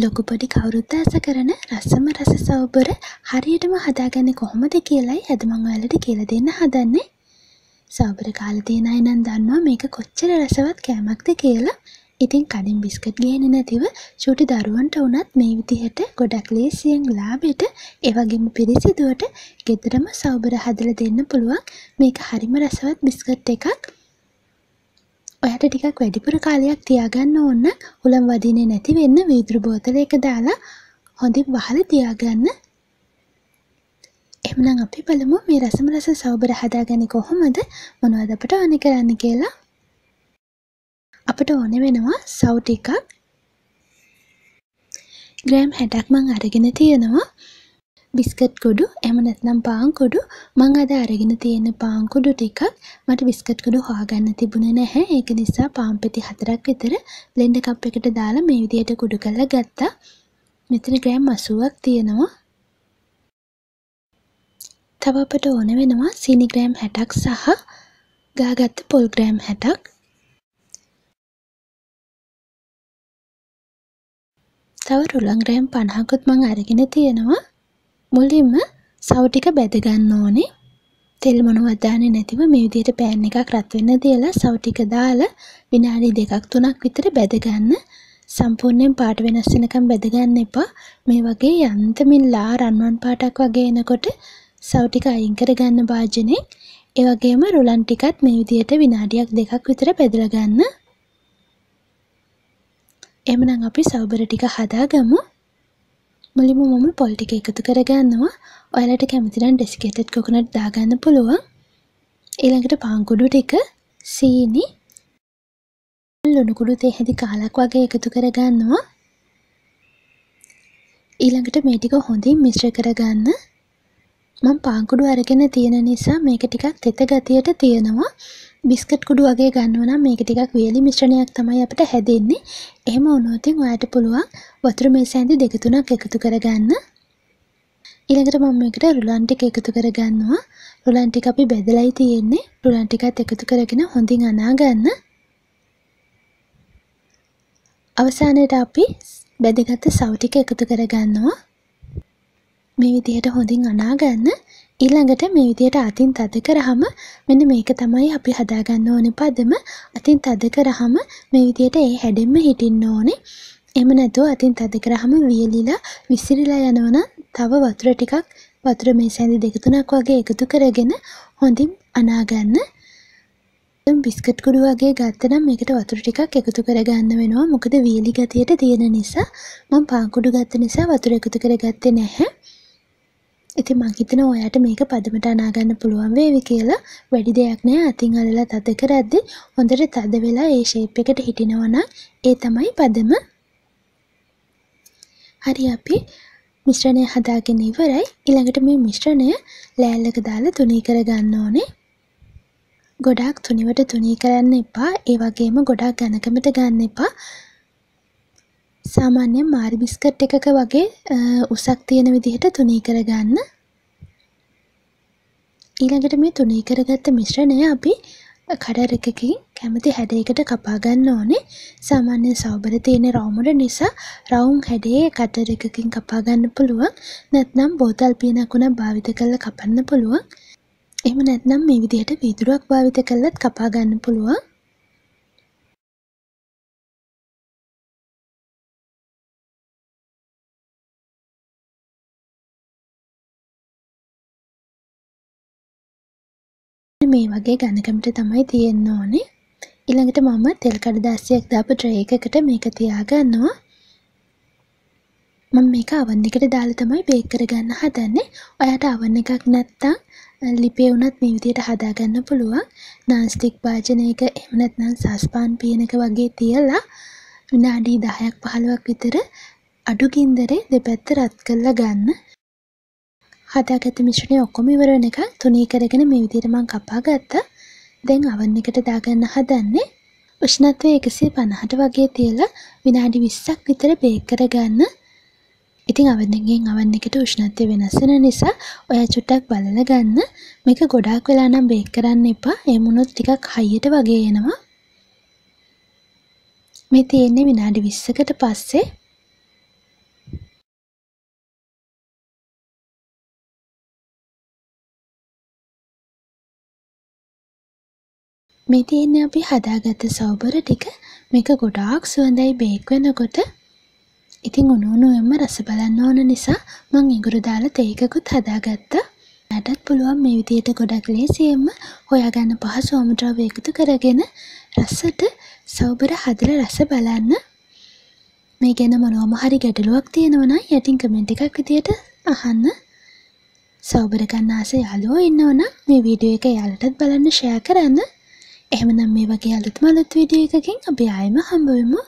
ලොකු පොඩි කවුරුත් ආස කරන රසම රස සවබර හරියටම හදාගන්නේ කොහොමද කියලයි අද මම ඔයාලට කියලා දෙන්න හදන්නේ. සවබර කාලා තියෙන අය නම් දන්නවා මේක කොච්චර රසවත් කෑමක්ද කියලා. ඉතින් කඩින් බිස්කට් ගේන නැතිව චූටි දරුවන්ට වුණත් මේ විදිහට ගොඩක් ලේසියෙන් ලාබෙට ඒ වගේම පිරිසිදුවට ගෙදරම සවබර හදලා දෙන්න පුළුවන්. මේක හරිම රසවත් බිස්කට් එකක්. ඔයාට ටිකක් වැඩිපුර කාලයක් තියාගන්න ඕන්න හුළම් වදිනේ නැති වෙන්න වීදුරු බෝතලයක දාලා හොඳින් වහලා තියාගන්න. එහෙනම් අපි බලමු මේ රසම රස සවබර හදාගන්නේ කොහොමද මොනවද අපට ඕනේ කරන්න කියලා. අපට ඕනේ වෙනවා සව් ටිකක්. ග්‍රෑම් 60ක් මම අරගෙන තියෙනවා. බිස්කට් ගොඩු එම නැත්නම් පාංකොඩු මං අද අරගෙන තියෙන පාංකොඩු ටිකක් මට බිස්කට් ගොඩු හොයාගන්න තිබුණේ නැහැ. ඒක නිසා පාන් පෙති හතරක් විතර බ්ලෙන්ඩර් කප් එකට දාලා මේ විදිහට කුඩු කරලා ගත්තා. මෙතන ග්‍රෑම් 80ක් තියෙනවා. තව අපට ඕන වෙනවා සීනි ග්‍රෑම් 60ක් සහ ගාගත්ත පොල් ග්‍රෑම් 60ක්. තව රුලන් ග්‍රෑම් 50කුත් මං අරගෙන තියෙනවා. මුලින්ම සව් ටික බැද ගන්න ඕනේ. තෙල් මොනවත් දාන්නේ නැතිව මේ විදිහට පෑන් එකක් රත් වෙන්න තියලා සව් ටික දාලා විනාඩි දෙකක් තුනක් විතර බැද ගන්න. සම්පූර්ණයෙන් පාට වෙනස් වෙනකම් බැද ගන්න එපා. මේ වගේ යන්තමින් ලා රන්වන් පාටක් වගේ එනකොට සව් ටික අයින් කරගන්න භාජනේ. ඒ වගේම රුලන් ටිකත් මේ විදිහට විනාඩියක් දෙකක් විතර බෙදලා ගන්න. එහෙනම් අපි සව්බර ටික හදාගමු. මුලිම මම පොල්ටික එකතු කරගන්නවා ඔයාලට කැමතිරන් ඩෙස්කේටඩ් කොකනට් දාගන්න පුළුවන් ඊළඟට පාංකුඩු ටික සීනි ලුණුකුඩු තේ හැදි කාලක් වගේ එකතු කරගන්නවා ඊළඟට මේ ටික හොඳින් මිශ්‍ර කරගන්න මම පාංකුඩු අරගෙන තියෙන නිසා මේක ටිකක් තෙත ගතියට තියෙනවා බිස්කට් කුඩු වගේ ගන්නව නම් මේක ටිකක් වියලි මිශ්‍රණයක් තමයි අපිට හැදෙන්නේ. එහෙම වුණොත් ඔයාලට පුළුවන් වතුර මේස ඇඳි දෙක තුනක් එකතු කරගන්න. ඊළඟට මම මේකට රුලන් ටික එකතු කරගන්නවා. රුලන් ටික අපි බෙදලායි තියෙන්නේ. රුලන් ටිකත් එකතු කරගෙන හොඳින් අනා ගන්න. අවසානයේට අපි බැදගත්තු සව් ටික එකතු කරගන්නවා. මේ විදිහට හොඳින් අනා ගන්න. ඊළඟට මේ විදියට අතින් තද කරහම මෙන්න මේක තමයි අපි හදාගන්න ඕනේ පදම. අතින් තද කරහම මේ විදියට ඒ හැඩෙන්න හිටින්න ඕනේ. එහෙම නැතුව අතින් තද කරහම වියලිලා විසිරිලා යනවනම් තව වතුර ටිකක් වතුර මේ සැඳි දෙක තුනක් වගේ එකතු කරගෙන හොඳින් අනාගන්න. බිස්කට් කුඩු වගේ ගත්තනම් මේකට වතුර ටිකක් එකතු කරගන්න වෙනවා මොකද වීලි ගතියට තියෙන නිසා මම පාන් කුඩු ගත්ත නිසා වතුර එකතු කරගත්තේ නැහැ ඉති මංහිතන ඔයාට මේක පදමට අනාගන්න පුළුවන් වේවි කියලා වැඩි දෙයක් නෑ අතින් අලලා තද කරද්දි හොඳට තද වෙලා ඒ ශේප් එකට හිටිනවන ඒ තමයි පදම හරි අපි මිශ්‍රණය හදාගෙන ඉවරයි ඊළඟට මේ මිශ්‍රණය ලෑල්ලක දාලා තුනී කරගන්න ඕනේ ගොඩාක් තුනිවට තුනී කරන්න එපා ඒ වගේම ගොඩාක් ඝනකමට ගන්න එපා සාමාන්‍යයෙන් මාරි බිස්කට් එකක වගේ උසක් තියෙන විදිහට තුනී කරගන්න. ඊළඟට මේ තුනී කරගත්ත මිශ්‍රණය අපි කඩර් එකකින් කැමති හැඩයකට කපා ගන්න ඕනේ. සාමාන්‍ය සවබර තියෙන රවුමට නිසා රවුම් හැඩයේ කටර් එකකින් කපා ගන්න පුළුවන්. නැත්නම් බෝතල් පියනක් උනත් භාවිත කරලා කපන්න පුළුවන්. එහෙම නැත්නම් මේ විදිහට වීදුරුවක් භාවිත කරලත් කපා ගන්න පුළුවන්. මේ වගේ ඝනකමට තමයි තියෙන්න ඕනේ. ඊළඟට මම තෙල් කඩදාසියක් දාපු ට්‍රේ එකකට මේක තියාගන්නවා. මම මේක අවන් එකට දාලා තමයි බේක් කරගන්න හදන්නේ. ඔයාට අවන් එකක් නැත්තම් ලිපේ වුණත් මේ විදිහට හදාගන්න පුළුවන්. නන් ස්ටික් භාජනයක එහෙම නැත්නම් සස්පාන් පීනක වගේ තියලා විනාඩි 10ක් 15ක් විතර අඩු ගින්දරේ දෙපැත්ත රත් කරලා ගන්න. හදාගත්ත මිශ්‍රණය ඔක්කොම ඉවර වෙනකන් තුනී කරගෙන මේ විදිහට මම කපා ගත්තා. දැන් අවන් එකට දාගන්න හදන්නේ. උෂ්ණත්වය 150ට වගේ තියලා විනාඩි 20ක් විතර බේක් කරගන්න. ඉතින් අවදගෙන් අවන් එකට උෂ්ණත්වය වෙනස් වෙන නිසා ඔයා චුට්ටක් බලලා ගන්න. මේක ගොඩාක් වෙලා නම් බේක් කරන්න එපා. එහෙම වුණොත් ටිකක් හයියට වගේ එනවා. මේ තියෙන්නේ විනාඩි 20කට පස්සේ මේ තියෙන අපි හදාගත්ත සවබර ටික මේක ගොඩාක් සුවඳයි බේක් වෙනකොට ඉතින් උණුහුණුවෙන්ම රස බලන්න ඕන නිසා මං ඉඟුරු දාලා තේකකුත් හදාගත්තා. යටත් පුළුවන් මේ විදියට ගොඩක් ලේසියෙන්ම හොයාගන්න පහසු අමුද්‍රව්‍ය එකතු කරගෙන රසට සවබර හදලා රස බලන්න. මේ ගැන මොනවම හරි ගැටලුවක් තියෙනවා නම් යටින් කමෙන්ට් එකක් විදියට අහන්න. සවබර ගන්න ආස යාළුවෝ ඉන්නවනම් මේ වීඩියෝ එක යාලටත් බලන්න ෂෙයා කරන්න. එහමනම් මේ වගේ අලුත්ම අලුත් වීඩියෝ එකකින් අපි ආයෙම හම්බවෙමු